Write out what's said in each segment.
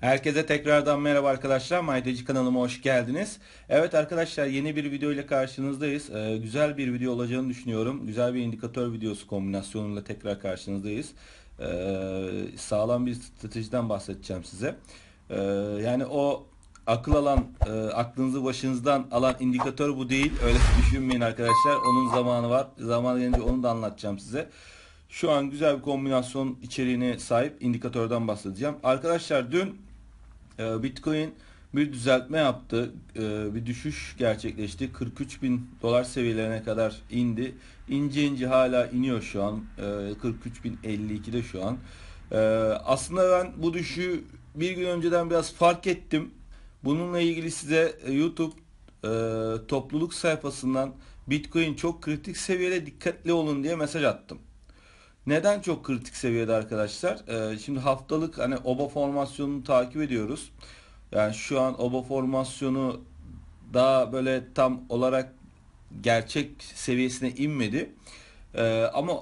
Herkese tekrardan merhaba arkadaşlar. Maydacı kanalıma hoş geldiniz. Evet arkadaşlar yeni bir video ile karşınızdayız. Ee, güzel bir video olacağını düşünüyorum. Güzel bir indikatör videosu kombinasyonuyla tekrar karşınızdayız. Ee, sağlam bir stratejiden bahsedeceğim size. Ee, yani o akıl alan, e, aklınızı başınızdan alan indikatör bu değil. Öyle düşünmeyin arkadaşlar. Onun zamanı var. Zaman gelince onu da anlatacağım size. Şu an güzel bir kombinasyon içeriğine sahip indikatörden bahsedeceğim. Arkadaşlar dün ee, Bitcoin bir düzeltme yaptı. Ee, bir düşüş gerçekleşti. 43 bin dolar seviyelerine kadar indi. İnce ince hala iniyor şu an. 43 ee, bin 52'de şu an. aslında ben bu düşüşü bir gün önceden biraz fark ettim. Bununla ilgili size e, YouTube e, topluluk sayfasından Bitcoin çok kritik seviyede dikkatli olun diye mesaj attım. Neden çok kritik seviyede arkadaşlar? Ee, şimdi haftalık hani oba formasyonunu takip ediyoruz. Yani şu an oba formasyonu daha böyle tam olarak gerçek seviyesine inmedi. Ee, ama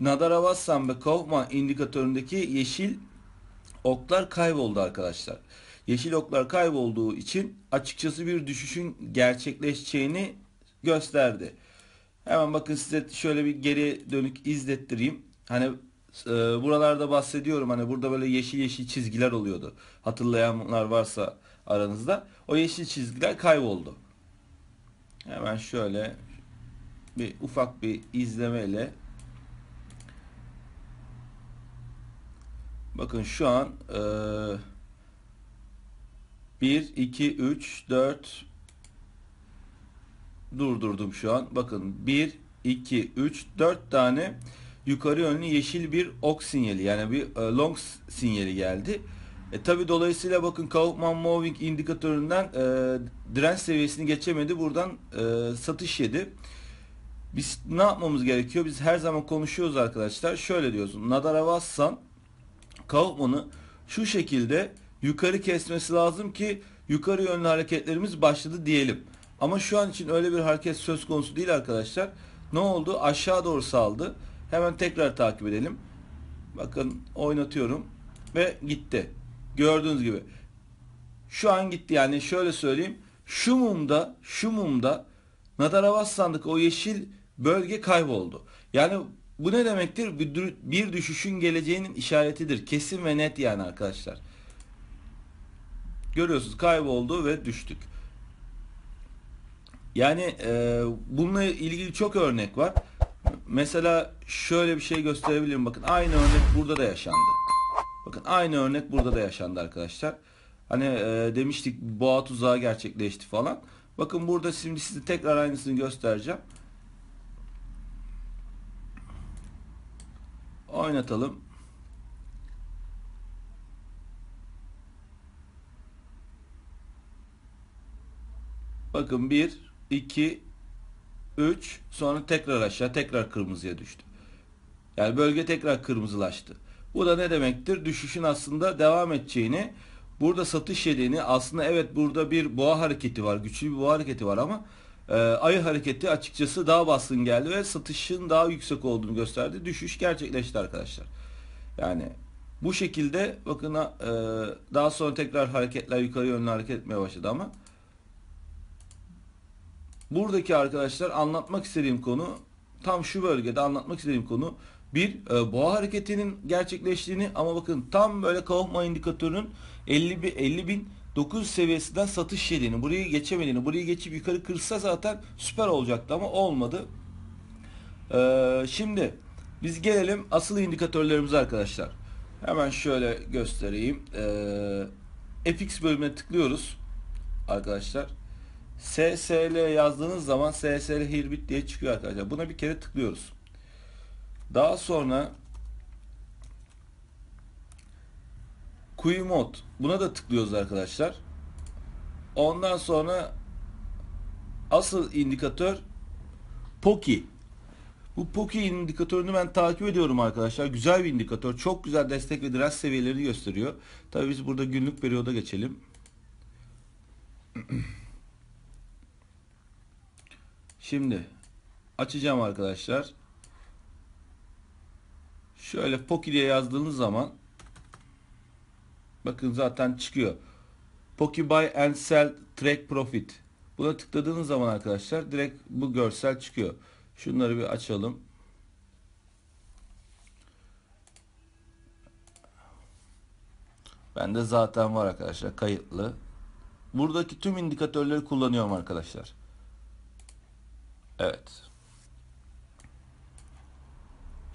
Nadaravasan ve Kaufman indikatöründeki yeşil oklar kayboldu arkadaşlar. Yeşil oklar kaybolduğu için açıkçası bir düşüşün gerçekleşeceğini gösterdi. Hemen bakın size şöyle bir geri dönük izlettireyim hani e, buralarda bahsediyorum hani burada böyle yeşil yeşil çizgiler oluyordu. Hatırlayanlar varsa aranızda. O yeşil çizgiler kayboldu. Hemen şöyle bir ufak bir izlemeyle Bakın şu an e, 1, 2, 3, 4 durdurdum şu an. Bakın 1, 2, 3, 4 tane yukarı yönlü yeşil bir ok sinyali yani bir e, long sinyali geldi. E, tabi dolayısıyla bakın Kaufman Moving indikatöründen e, direnç seviyesini geçemedi. Buradan e, satış yedi. Biz ne yapmamız gerekiyor? Biz her zaman konuşuyoruz arkadaşlar. Şöyle diyoruz. Nadara bassan Kaufman'ı şu şekilde yukarı kesmesi lazım ki yukarı yönlü hareketlerimiz başladı diyelim. Ama şu an için öyle bir hareket söz konusu değil arkadaşlar. Ne oldu? Aşağı doğru saldı. Hemen tekrar takip edelim. Bakın oynatıyorum ve gitti. Gördüğünüz gibi. Şu an gitti yani şöyle söyleyeyim. Şu mumda, şu mumda Nadara Bassan'daki o yeşil bölge kayboldu. Yani bu ne demektir? Bir düşüşün geleceğinin işaretidir. Kesin ve net yani arkadaşlar. Görüyorsunuz kayboldu ve düştük. Yani e, bununla ilgili çok örnek var. Mesela şöyle bir şey gösterebilirim. Bakın aynı örnek burada da yaşandı. Bakın aynı örnek burada da yaşandı arkadaşlar. Hani e, demiştik boğa tuzağı gerçekleşti falan. Bakın burada şimdi size tekrar aynısını göstereceğim. Oynatalım. Bakın 1, 2, 3 sonra tekrar aşağı tekrar kırmızıya düştü. Yani bölge tekrar kırmızılaştı. Bu da ne demektir? Düşüşün aslında devam edeceğini, burada satış yediğini, aslında evet burada bir boğa hareketi var, güçlü bir boğa hareketi var ama e, ayı hareketi açıkçası daha baskın geldi ve satışın daha yüksek olduğunu gösterdi. Düşüş gerçekleşti arkadaşlar. Yani bu şekilde bakın e, daha sonra tekrar hareketler yukarı yönlü hareket etmeye başladı ama buradaki arkadaşlar anlatmak istediğim konu tam şu bölgede anlatmak istediğim konu bir e, boğa hareketinin gerçekleştiğini ama bakın tam böyle Kaufman indikatörünün 50 50 bin 9 seviyesinden satış yediğini, burayı geçemediğini, burayı geçip yukarı kırsa zaten süper olacaktı ama olmadı. Ee, şimdi biz gelelim asıl indikatörlerimize arkadaşlar. Hemen şöyle göstereyim. Ee, FX bölümüne tıklıyoruz arkadaşlar. SSL yazdığınız zaman SSL Hirbit diye çıkıyor arkadaşlar. Buna bir kere tıklıyoruz. Daha sonra Quimod. Buna da tıklıyoruz arkadaşlar. Ondan sonra asıl indikatör Poki. Bu Poki indikatörünü ben takip ediyorum arkadaşlar. Güzel bir indikatör. Çok güzel destek ve direnç seviyelerini gösteriyor. Tabii biz burada günlük periyoda geçelim. Şimdi açacağım arkadaşlar. Şöyle Poki'ye yazdığınız zaman bakın zaten çıkıyor. Poki buy and sell track profit. Buna tıkladığınız zaman arkadaşlar direkt bu görsel çıkıyor. Şunları bir açalım. Bende zaten var arkadaşlar kayıtlı. Buradaki tüm indikatörleri kullanıyorum arkadaşlar. Evet.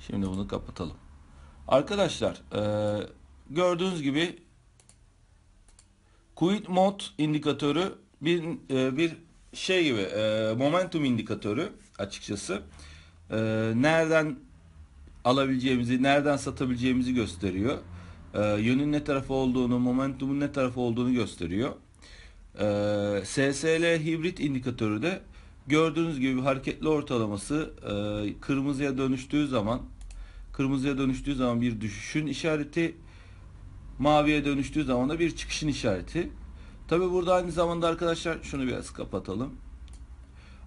Şimdi bunu kapatalım. Arkadaşlar e, gördüğünüz gibi Quit Mode indikatörü bir e, bir şey gibi e, momentum indikatörü açıkçası e, nereden alabileceğimizi nereden satabileceğimizi gösteriyor. E, yönün ne tarafı olduğunu momentumun ne tarafı olduğunu gösteriyor. E, SSL hibrit indikatörü de Gördüğünüz gibi hareketli ortalaması e, kırmızıya dönüştüğü zaman kırmızıya dönüştüğü zaman bir düşüşün işareti maviye dönüştüğü zaman da bir çıkışın işareti. Tabi burada aynı zamanda arkadaşlar şunu biraz kapatalım.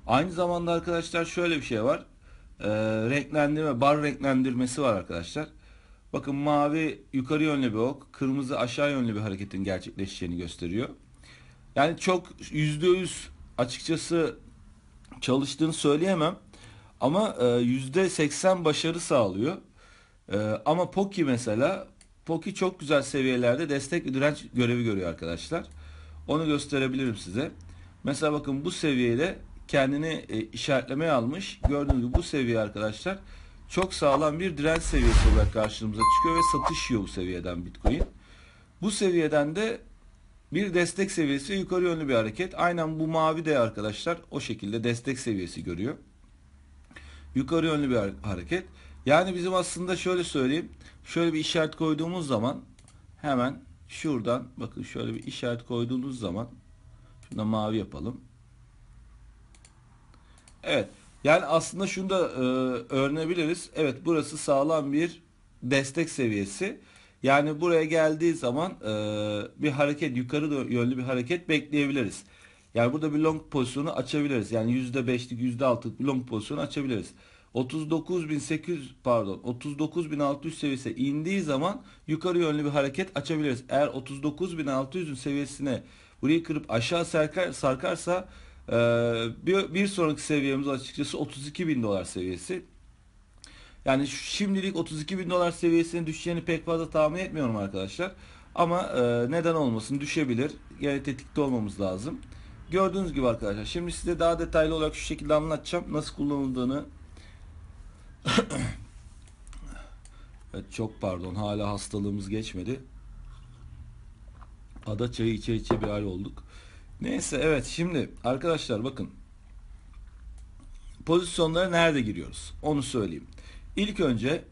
Aynı zamanda arkadaşlar şöyle bir şey var. E, renklendirme, bar renklendirmesi var arkadaşlar. Bakın mavi yukarı yönlü bir ok, kırmızı aşağı yönlü bir hareketin gerçekleşeceğini gösteriyor. Yani çok %100 açıkçası çalıştığını söyleyemem. Ama e, %80 başarı sağlıyor. E, ama Poki mesela Poki çok güzel seviyelerde destek ve direnç görevi görüyor arkadaşlar. Onu gösterebilirim size. Mesela bakın bu seviyede kendini e, işaretlemeye almış. Gördüğünüz gibi bu seviye arkadaşlar çok sağlam bir direnç seviyesi olarak karşımıza çıkıyor ve satış yiyor bu seviyeden Bitcoin. Bu seviyeden de bir destek seviyesi yukarı yönlü bir hareket. Aynen bu mavi de arkadaşlar o şekilde destek seviyesi görüyor. Yukarı yönlü bir hareket. Yani bizim aslında şöyle söyleyeyim. Şöyle bir işaret koyduğumuz zaman hemen şuradan bakın şöyle bir işaret koyduğunuz zaman şunu mavi yapalım. Evet. Yani aslında şunu da e, öğrenebiliriz. Evet burası sağlam bir destek seviyesi. Yani buraya geldiği zaman e, bir hareket yukarı yönlü bir hareket bekleyebiliriz. Yani burada bir long pozisyonu açabiliriz. Yani %5'lik %6'lık bir long pozisyonu açabiliriz. 39.800 pardon 39.600 seviyesi indiği zaman yukarı yönlü bir hareket açabiliriz. Eğer 39.600'ün seviyesine burayı kırıp aşağı sarkar, sarkarsa e, bir, bir sonraki seviyemiz açıkçası 32.000 dolar seviyesi. Yani şimdilik 32 bin dolar seviyesine düşeceğini pek fazla tahmin etmiyorum arkadaşlar. Ama e, neden olmasın düşebilir. Yani tetikte olmamız lazım. Gördüğünüz gibi arkadaşlar. Şimdi size daha detaylı olarak şu şekilde anlatacağım. Nasıl kullanıldığını. evet çok pardon. Hala hastalığımız geçmedi. Ada çayı içe içe bir hal olduk. Neyse evet şimdi arkadaşlar bakın. Pozisyonlara nerede giriyoruz? Onu söyleyeyim. İlk önce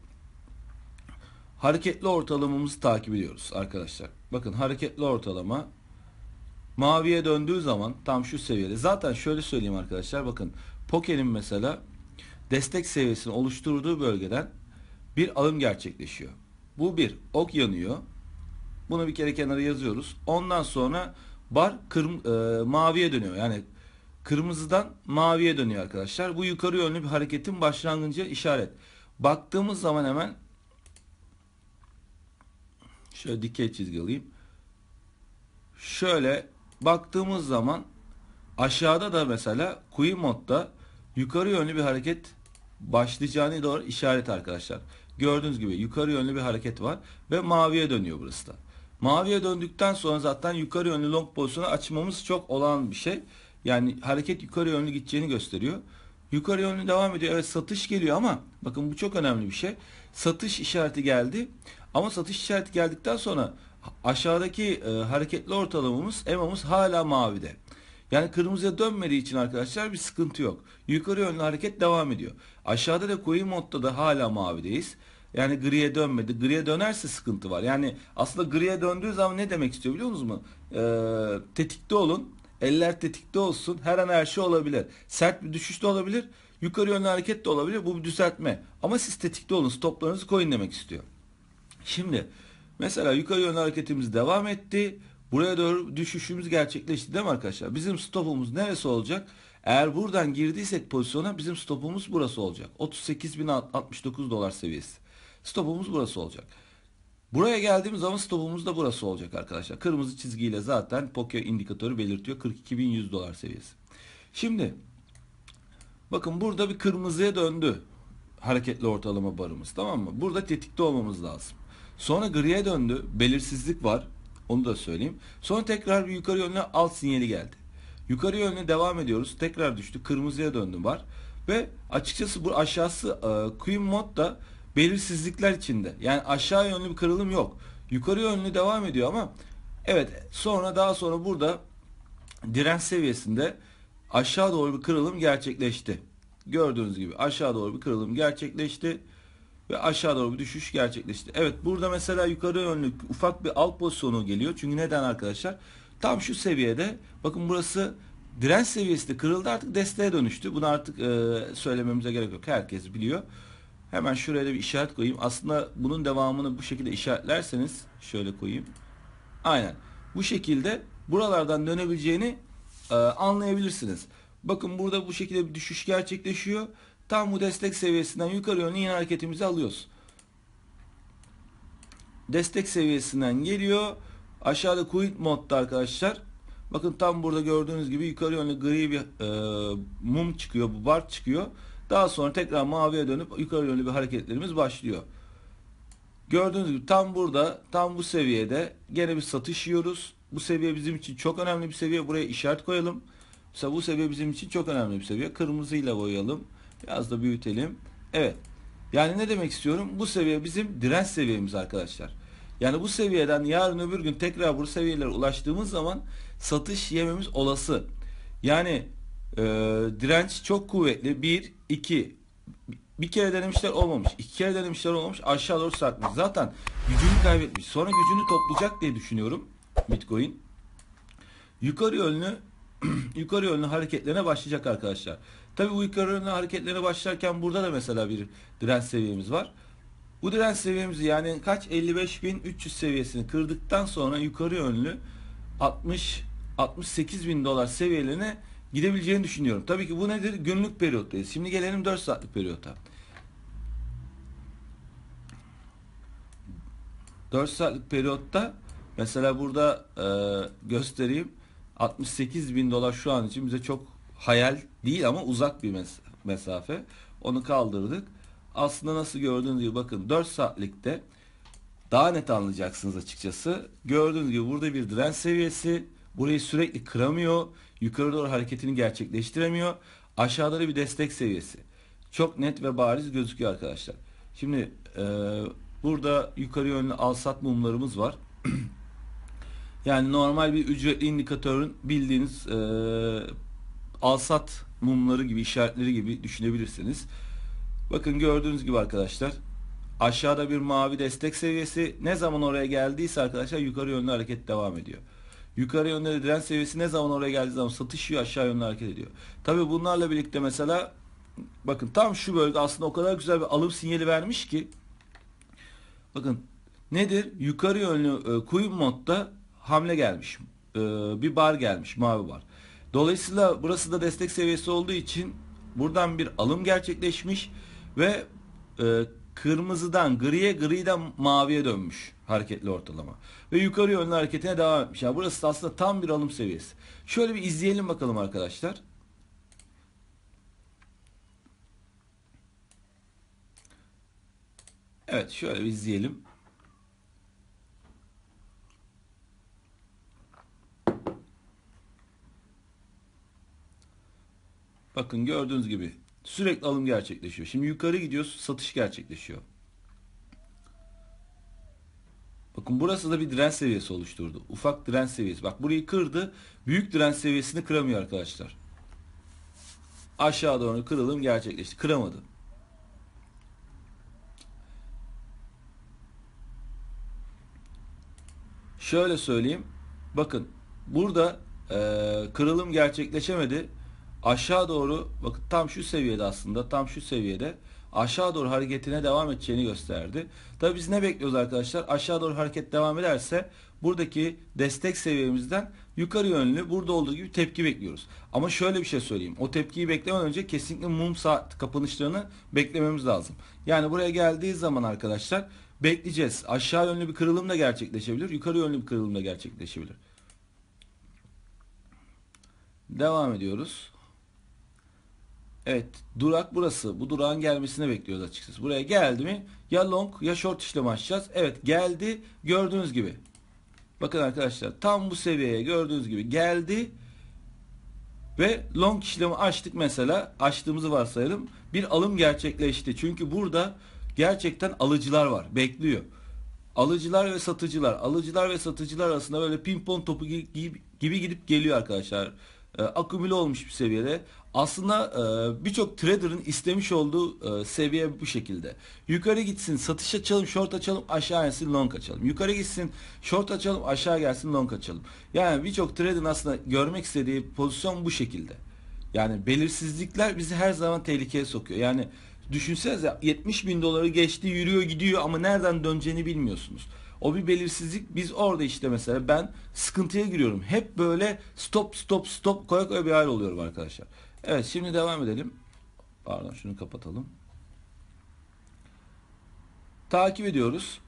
hareketli ortalamamızı takip ediyoruz arkadaşlar. Bakın hareketli ortalama maviye döndüğü zaman tam şu seviyede. Zaten şöyle söyleyeyim arkadaşlar bakın Poker'in mesela destek seviyesini oluşturduğu bölgeden bir alım gerçekleşiyor. Bu bir ok yanıyor. Bunu bir kere kenara yazıyoruz. Ondan sonra bar kırm e, maviye dönüyor. Yani kırmızıdan maviye dönüyor arkadaşlar. Bu yukarı yönlü bir hareketin başlangıcı işaret. Baktığımız zaman hemen şöyle dikey çizgi alayım. Şöyle baktığımız zaman aşağıda da mesela Queen modda yukarı yönlü bir hareket başlayacağını doğru işaret arkadaşlar. Gördüğünüz gibi yukarı yönlü bir hareket var ve maviye dönüyor burası da. Maviye döndükten sonra zaten yukarı yönlü long pozisyonu açmamız çok olağan bir şey. Yani hareket yukarı yönlü gideceğini gösteriyor. Yukarı yönlü devam ediyor. Evet satış geliyor ama bakın bu çok önemli bir şey. Satış işareti geldi. Ama satış işareti geldikten sonra aşağıdaki e, hareketli ortalamamız EMA'mız hala mavide. Yani kırmızıya dönmediği için arkadaşlar bir sıkıntı yok. Yukarı yönlü hareket devam ediyor. Aşağıda da koyu modda da hala mavideyiz. Yani griye dönmedi. Griye dönerse sıkıntı var. Yani aslında griye döndüğü zaman ne demek istiyor biliyor musunuz mu? Ee, tetikte olun. Eller tetikte olsun. Her an her şey olabilir. Sert bir düşüş de olabilir. Yukarı yönlü hareket de olabilir. Bu bir düzeltme. Ama siz tetikte olun. Stoplarınızı koyun demek istiyor. Şimdi mesela yukarı yönlü hareketimiz devam etti. Buraya doğru düşüşümüz gerçekleşti değil mi arkadaşlar? Bizim stopumuz neresi olacak? Eğer buradan girdiysek pozisyona bizim stopumuz burası olacak. 38.069 dolar seviyesi. Stopumuz burası olacak. Buraya geldiğimiz zaman stopumuz da burası olacak arkadaşlar. Kırmızı çizgiyle zaten Pokya indikatörü belirtiyor. 42.100 dolar seviyesi. Şimdi bakın burada bir kırmızıya döndü hareketli ortalama barımız tamam mı? Burada tetikte olmamız lazım. Sonra griye döndü. Belirsizlik var. Onu da söyleyeyim. Sonra tekrar bir yukarı yönlü alt sinyali geldi. Yukarı yönlü devam ediyoruz. Tekrar düştü. Kırmızıya döndü var. Ve açıkçası bu aşağısı e, Queen Mod da belirsizlikler içinde. Yani aşağı yönlü bir kırılım yok. Yukarı yönlü devam ediyor ama evet sonra daha sonra burada direnç seviyesinde aşağı doğru bir kırılım gerçekleşti. Gördüğünüz gibi aşağı doğru bir kırılım gerçekleşti ve aşağı doğru bir düşüş gerçekleşti. Evet burada mesela yukarı yönlü ufak bir alt pozisyonu geliyor. Çünkü neden arkadaşlar? Tam şu seviyede bakın burası direnç seviyesi de kırıldı artık desteğe dönüştü. Bunu artık e, söylememize gerek yok. Herkes biliyor. Hemen şuraya da bir işaret koyayım. Aslında bunun devamını bu şekilde işaretlerseniz şöyle koyayım. Aynen. Bu şekilde buralardan dönebileceğini e, anlayabilirsiniz. Bakın burada bu şekilde bir düşüş gerçekleşiyor. Tam bu destek seviyesinden yukarı yönlü yine hareketimizi alıyoruz. Destek seviyesinden geliyor. Aşağıda quit modda arkadaşlar. Bakın tam burada gördüğünüz gibi yukarı yönlü gri bir e, mum çıkıyor. Bu bar çıkıyor. Daha sonra tekrar maviye dönüp yukarı yönlü bir hareketlerimiz başlıyor. Gördüğünüz gibi tam burada, tam bu seviyede gene bir satış yiyoruz. Bu seviye bizim için çok önemli bir seviye. Buraya işaret koyalım. Mesela bu seviye bizim için çok önemli bir seviye. Kırmızıyla boyayalım. Biraz da büyütelim. Evet. Yani ne demek istiyorum? Bu seviye bizim direnç seviyemiz arkadaşlar. Yani bu seviyeden yarın öbür gün tekrar bu seviyelere ulaştığımız zaman satış yememiz olası. Yani ee, direnç çok kuvvetli. Bir, iki. Bir kere denemişler olmamış. iki kere denemişler olmamış. Aşağı doğru sarkmış. Zaten gücünü kaybetmiş. Sonra gücünü toplayacak diye düşünüyorum. Bitcoin. Yukarı yönlü yukarı yönlü hareketlerine başlayacak arkadaşlar. Tabii bu yukarı yönlü hareketlerine başlarken burada da mesela bir direnç seviyemiz var. Bu direnç seviyemizi yani kaç 55.300 seviyesini kırdıktan sonra yukarı yönlü 60 68 bin dolar seviyelerine gidebileceğini düşünüyorum. Tabii ki bu nedir? Günlük periyottayız. Şimdi gelelim 4 saatlik periyota. 4 saatlik periyotta mesela burada e, göstereyim 68 bin dolar şu an için bize çok hayal değil ama uzak bir mes mesafe. Onu kaldırdık. Aslında nasıl gördüğünüz gibi bakın 4 saatlikte daha net anlayacaksınız açıkçası. Gördüğünüz gibi burada bir direnç seviyesi. Burayı sürekli kıramıyor yukarı doğru hareketini gerçekleştiremiyor. Aşağıda bir destek seviyesi. Çok net ve bariz gözüküyor arkadaşlar. Şimdi e, burada yukarı yönlü alsat mumlarımız var. yani normal bir ücretli indikatörün bildiğiniz e, alsat mumları gibi işaretleri gibi düşünebilirsiniz. Bakın gördüğünüz gibi arkadaşlar aşağıda bir mavi destek seviyesi ne zaman oraya geldiyse arkadaşlar yukarı yönlü hareket devam ediyor. Yukarı yönde de direnç seviyesi ne zaman oraya geldiği zaman satışıyor aşağı yönlü hareket ediyor. Tabi bunlarla birlikte mesela bakın tam şu bölge aslında o kadar güzel bir alım sinyali vermiş ki bakın nedir? Yukarı yönlü e, kuyum modda hamle gelmiş. E, bir bar gelmiş mavi bar. Dolayısıyla burası da destek seviyesi olduğu için buradan bir alım gerçekleşmiş ve e, kırmızıdan griye, griden maviye dönmüş hareketli ortalama. Ve yukarı yönlü hareketine devam etmiş. Yani burası aslında tam bir alım seviyesi. Şöyle bir izleyelim bakalım arkadaşlar. Evet şöyle bir izleyelim. Bakın gördüğünüz gibi Sürekli alım gerçekleşiyor. Şimdi yukarı gidiyoruz, satış gerçekleşiyor. Bakın burası da bir direnç seviyesi oluşturdu. Ufak direnç seviyesi. Bak burayı kırdı. Büyük direnç seviyesini kıramıyor arkadaşlar. Aşağı doğru kırılım gerçekleşti. Kıramadı. Şöyle söyleyeyim. Bakın burada e, kırılım gerçekleşemedi aşağı doğru bakın tam şu seviyede aslında tam şu seviyede aşağı doğru hareketine devam edeceğini gösterdi. Tabi biz ne bekliyoruz arkadaşlar? Aşağı doğru hareket devam ederse buradaki destek seviyemizden yukarı yönlü burada olduğu gibi tepki bekliyoruz. Ama şöyle bir şey söyleyeyim. O tepkiyi beklemeden önce kesinlikle mum saat kapanışlarını beklememiz lazım. Yani buraya geldiği zaman arkadaşlar bekleyeceğiz. Aşağı yönlü bir kırılım da gerçekleşebilir. Yukarı yönlü bir kırılım da gerçekleşebilir. Devam ediyoruz. Evet durak burası. Bu durağın gelmesini bekliyoruz açıkçası. Buraya geldi mi ya long ya short işlem açacağız. Evet geldi gördüğünüz gibi. Bakın arkadaşlar tam bu seviyeye gördüğünüz gibi geldi. Ve long işlemi açtık mesela. Açtığımızı varsayalım. Bir alım gerçekleşti. Çünkü burada gerçekten alıcılar var. Bekliyor. Alıcılar ve satıcılar. Alıcılar ve satıcılar arasında böyle pimpon topu gibi gidip geliyor arkadaşlar. Ee, Akümüle olmuş bir seviyede. Aslında e, birçok trader'ın istemiş olduğu e, seviye bu şekilde. Yukarı gitsin satış açalım, short açalım, aşağı gelsin long açalım. Yukarı gitsin short açalım, aşağı gelsin long açalım. Yani birçok trader'ın aslında görmek istediği pozisyon bu şekilde. Yani belirsizlikler bizi her zaman tehlikeye sokuyor. Yani düşünsenize 70 bin doları geçti yürüyor gidiyor ama nereden döneceğini bilmiyorsunuz. O bir belirsizlik. Biz orada işte mesela ben sıkıntıya giriyorum. Hep böyle stop stop stop koya koya bir hal oluyorum arkadaşlar. Evet şimdi devam edelim. Pardon şunu kapatalım. Takip ediyoruz.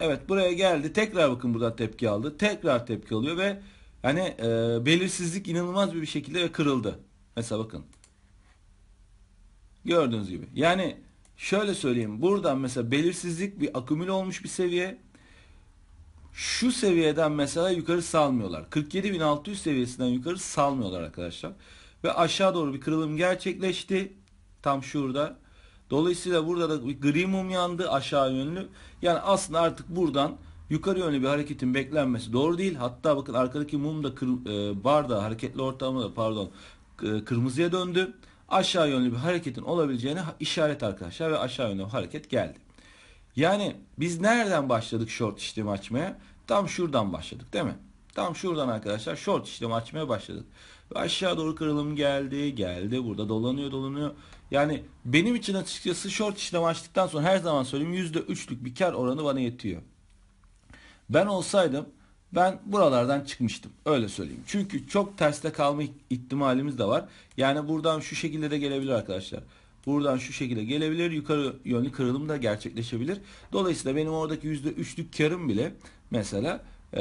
Evet buraya geldi. Tekrar bakın burada tepki aldı. Tekrar tepki alıyor ve hani e, belirsizlik inanılmaz bir şekilde kırıldı. Mesela bakın. Gördüğünüz gibi. Yani şöyle söyleyeyim. Buradan mesela belirsizlik bir akümül olmuş bir seviye. Şu seviyeden mesela yukarı salmıyorlar. 47.600 seviyesinden yukarı salmıyorlar arkadaşlar ve aşağı doğru bir kırılım gerçekleşti. Tam şurada. Dolayısıyla burada da bir gri mum yandı aşağı yönlü. Yani aslında artık buradan yukarı yönlü bir hareketin beklenmesi doğru değil. Hatta bakın arkadaki mum da kır, e, barda hareketli ortamda da pardon e, kırmızıya döndü. Aşağı yönlü bir hareketin olabileceğini işaret arkadaşlar ve aşağı yönlü hareket geldi. Yani biz nereden başladık short işlemi açmaya? Tam şuradan başladık değil mi? Tam şuradan arkadaşlar short işlemi açmaya başladık. Ve aşağı doğru kırılım geldi. Geldi. Burada dolanıyor dolanıyor. Yani benim için açıkçası short işlemi açtıktan sonra her zaman söyleyeyim %3'lük bir kar oranı bana yetiyor. Ben olsaydım ben buralardan çıkmıştım. Öyle söyleyeyim. Çünkü çok terste kalma ihtimalimiz de var. Yani buradan şu şekilde de gelebilir arkadaşlar. Buradan şu şekilde gelebilir. Yukarı yönlü kırılım da gerçekleşebilir. Dolayısıyla benim oradaki %3'lük karım bile mesela e,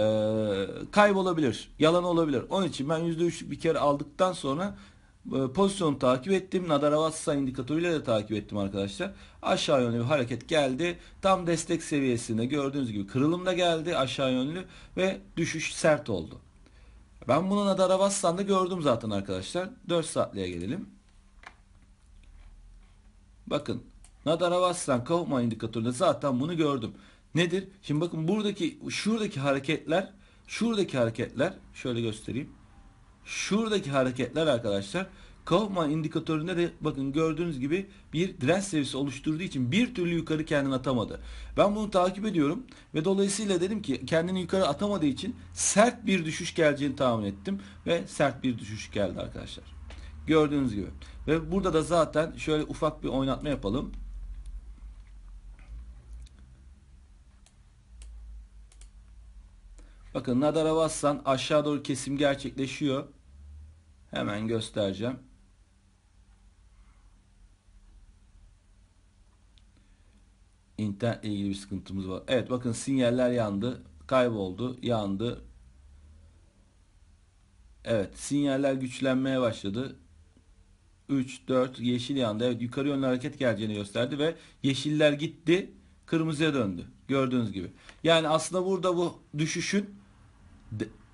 kaybolabilir, yalan olabilir. Onun için ben %3'lük bir kere aldıktan sonra e, pozisyonu takip ettim. Nadaravatsay indikatörüyle de takip ettim arkadaşlar. Aşağı yönlü bir hareket geldi. Tam destek seviyesinde gördüğünüz gibi kırılımda geldi aşağı yönlü ve düşüş sert oldu. Ben bunu Nadaravatsay'da gördüm zaten arkadaşlar. 4 saatliğe gelelim. Bakın Nadaravatsay kavma indikatöründe zaten bunu gördüm. Nedir? Şimdi bakın buradaki şuradaki hareketler şuradaki hareketler şöyle göstereyim. Şuradaki hareketler arkadaşlar Kaufman indikatöründe de bakın gördüğünüz gibi bir direnç seviyesi oluşturduğu için bir türlü yukarı kendini atamadı. Ben bunu takip ediyorum ve dolayısıyla dedim ki kendini yukarı atamadığı için sert bir düşüş geleceğini tahmin ettim ve sert bir düşüş geldi arkadaşlar. Gördüğünüz gibi. Ve burada da zaten şöyle ufak bir oynatma yapalım. Bakın nadara bassan aşağı doğru kesim gerçekleşiyor. Hemen göstereceğim. İnternet ilgili bir sıkıntımız var. Evet bakın sinyaller yandı. Kayboldu. Yandı. Evet sinyaller güçlenmeye başladı. 3, 4 yeşil yandı. Evet yukarı yönlü hareket geleceğini gösterdi ve yeşiller gitti. Kırmızıya döndü. Gördüğünüz gibi. Yani aslında burada bu düşüşün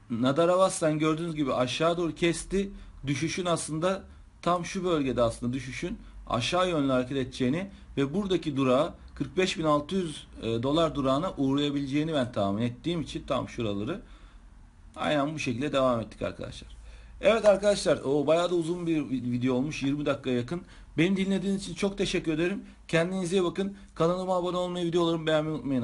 Nadar Avaslan gördüğünüz gibi aşağı doğru kesti. Düşüşün aslında tam şu bölgede aslında düşüşün aşağı yönlü hareket edeceğini ve buradaki durağı 45.600 e, dolar durağına uğrayabileceğini ben tahmin ettiğim için tam şuraları aynen bu şekilde devam ettik arkadaşlar. Evet arkadaşlar o bayağı da uzun bir video olmuş 20 dakika yakın. Beni dinlediğiniz için çok teşekkür ederim. Kendinize iyi bakın. Kanalıma abone olmayı, videolarımı beğenmeyi unutmayın.